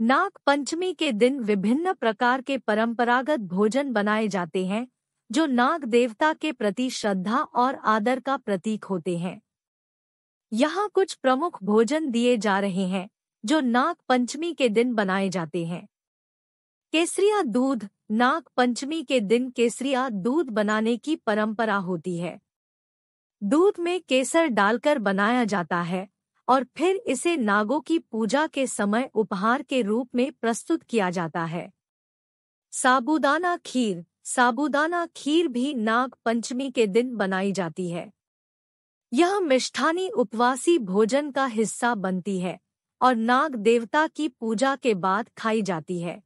नाग पंचमी के दिन विभिन्न प्रकार के परंपरागत भोजन बनाए जाते हैं जो नाग देवता के प्रति श्रद्धा और आदर का प्रतीक होते हैं यहाँ कुछ प्रमुख भोजन दिए जा रहे हैं जो नाग पंचमी के दिन बनाए जाते हैं केसरिया दूध नाग पंचमी के दिन केसरिया दूध बनाने की परंपरा होती है दूध में केसर डालकर बनाया जाता है और फिर इसे नागों की पूजा के समय उपहार के रूप में प्रस्तुत किया जाता है साबूदाना खीर साबूदाना खीर भी नाग पंचमी के दिन बनाई जाती है यह मिष्ठानी उपवासी भोजन का हिस्सा बनती है और नाग देवता की पूजा के बाद खाई जाती है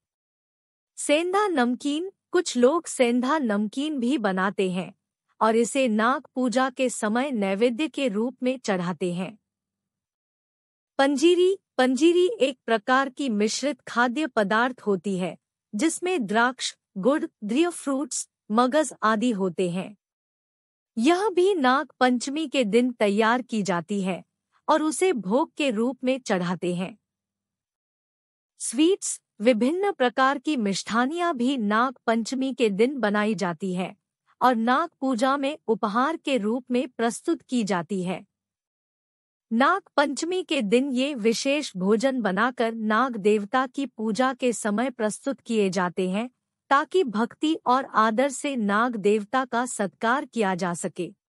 सेंधा नमकीन कुछ लोग सेंधा नमकीन भी बनाते हैं और इसे नाग पूजा के समय नैवेद्य के रूप में चढ़ाते हैं पंजीरी पंजीरी एक प्रकार की मिश्रित खाद्य पदार्थ होती है जिसमें द्राक्ष गुड़ ड्रिय फ्रूट्स मगज आदि होते हैं यह भी नाग पंचमी के दिन तैयार की जाती है और उसे भोग के रूप में चढ़ाते हैं स्वीट्स विभिन्न प्रकार की मिष्ठानियां भी नाग पंचमी के दिन बनाई जाती है और नाग पूजा में उपहार के रूप में प्रस्तुत की जाती है नाग पंचमी के दिन ये विशेष भोजन बनाकर नाग देवता की पूजा के समय प्रस्तुत किए जाते हैं ताकि भक्ति और आदर से नाग देवता का सत्कार किया जा सके